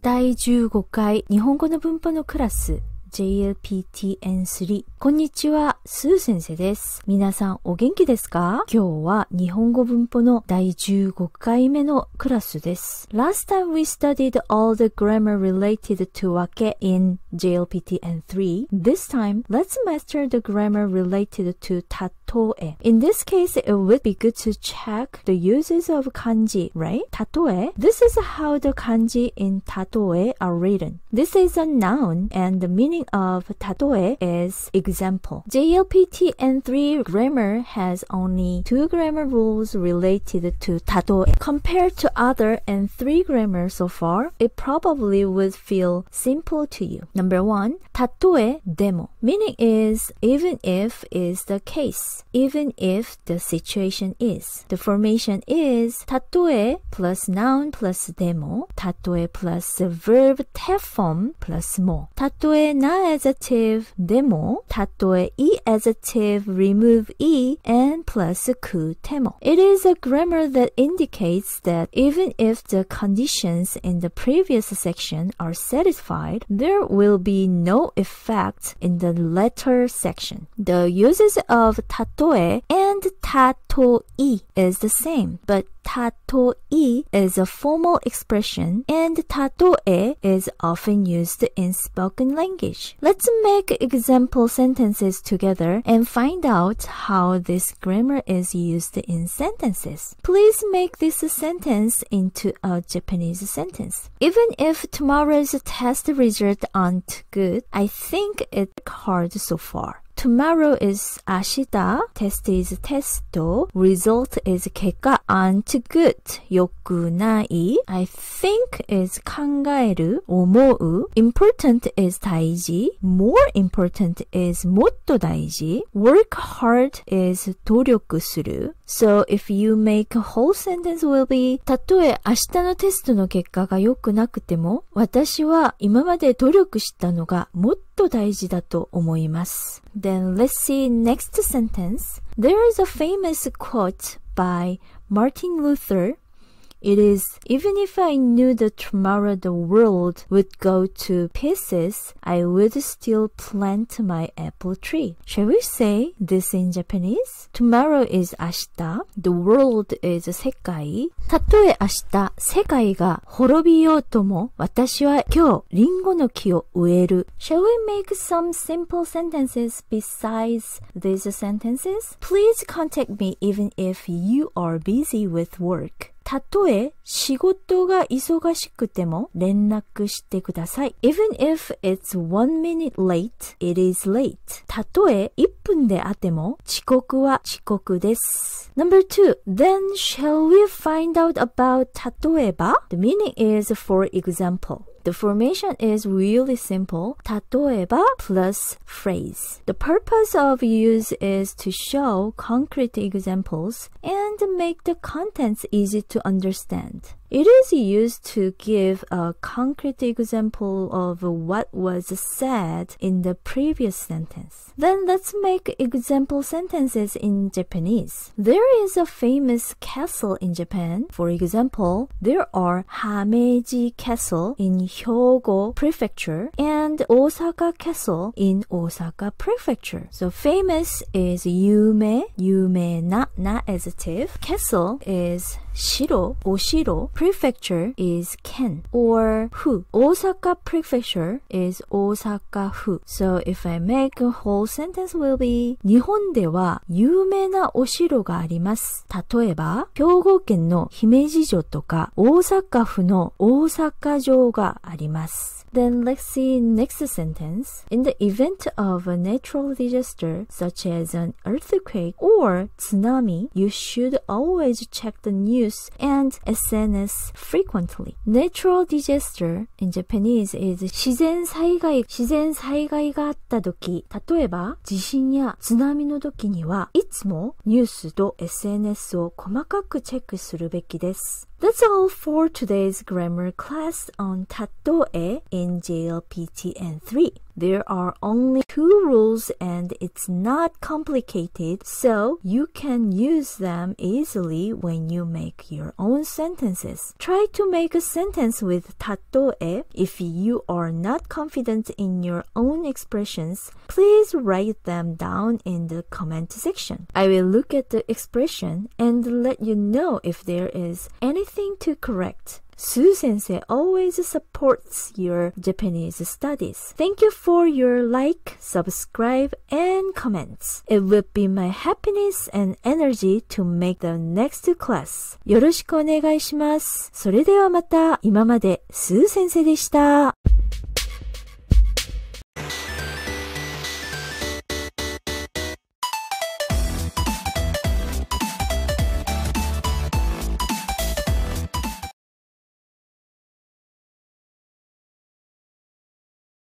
第15回日本語の文法のクラス JLPTN3 こんにちは、スー先生です。皆さんお元気ですか今日は日本語文法の第15回目のクラスです。Last time we studied all the grammar related to w け in JLPT n 3. This time, let's master the grammar related to 例え。In this case, it would be good to check the uses of 漢字 right? 例え This is how the 漢字 i in 例え are written. This is a noun and the meaning of 例え is example, JLPT-N3 grammar has only two grammar rules related to tatoe. Compared to other N3 grammar so far, it probably would feel simple to you. Number one, tatoe demo. Meaning is even if is the case, even if the situation is. The formation is tatoe plus noun plus demo, tatoe plus verb te form plus mo. tatoe na adjective demo, tatoe e adjective, remove e, and plus ku temo. It is a grammar that indicates that even if the conditions in the previous section are satisfied, there will be no effect in the latter section. The uses of tatoe and 닫도이 is the same, but tato is a formal expression and tatoe is often used in spoken language. Let's make example sentences together and find out how this grammar is used in sentences. Please make this sentence into a Japanese sentence. Even if tomorrow's test result aren't good, I think it's hard so far. Tomorrow is 아시다. Test is testo. Result is 결과. Aren't good. 욕구나이. I think is is考える. 오모우. Important is 다이지. More important is もっと大事. Work hard is 努力する. So if you make a whole sentence will be たとえ明日のテストの結果が良くなくても私は今まで努力したのがもっと大事だと思います。Then let's see next sentence. There is a famous quote by Martin Luther It is, even if I knew that tomorrow the world would go to pieces, I would still plant my apple tree. Shall we say this in Japanese? Tomorrow is ashita. The world is sekai. たとえ明日世界が滅びようとも私は今日リンゴの木を植える。Shall we make some simple sentences besides these sentences? Please contact me even if you are busy with work. たとえ仕事が忙しくても連絡してください。Even if it's one minute late, it is late. たとえ1分であっても遅刻は遅刻です。Number two, then shall we find out about たとえば? The meaning is for example. The formation is really simple. tatoeba plus phrase. The purpose of use is to show concrete examples and make the contents easy to understand. It is used to give a concrete example of what was said in the previous sentence. Then let's make example sentences in Japanese. There is a famous castle in Japan. For example, there are Hameji Castle in Hyogo Prefecture and Osaka Castle in Osaka Prefecture. So famous is yume, yume na na a adjective. Castle is shiro, oshiro prefecture is Ken or Hu. Osaka prefecture is Osaka Hu. So if I make a whole sentence will be 日本では有名なお城があります。例えば、兵庫県の姫路城とか大阪府の大阪城があります。Then let's see next sentence. In the event of a natural disaster, such as an earthquake or tsunami, you should always check the news and SNS occurs frequently. Natural disaster in Japanese is 自然災害、自然災害があった時、例えば地震や津波の時にはいつもニュースと SNS を細かくチェックするべきです。That's all for today's grammar class on たとえ in JLPTN3. There are only two rules and it's not complicated, so you can use them easily when you make your own sentences. Try to make a sentence with tatoe. If you are not confident in your own expressions, please write them down in the comment section. I will look at the expression and let you know if there is anything to correct. Su sensei always supports your Japanese studies. Thank you for your like, subscribe, and comments. It would be my happiness and energy to make the next class. よろしくお願いします。それではまた、今までスー先生でした。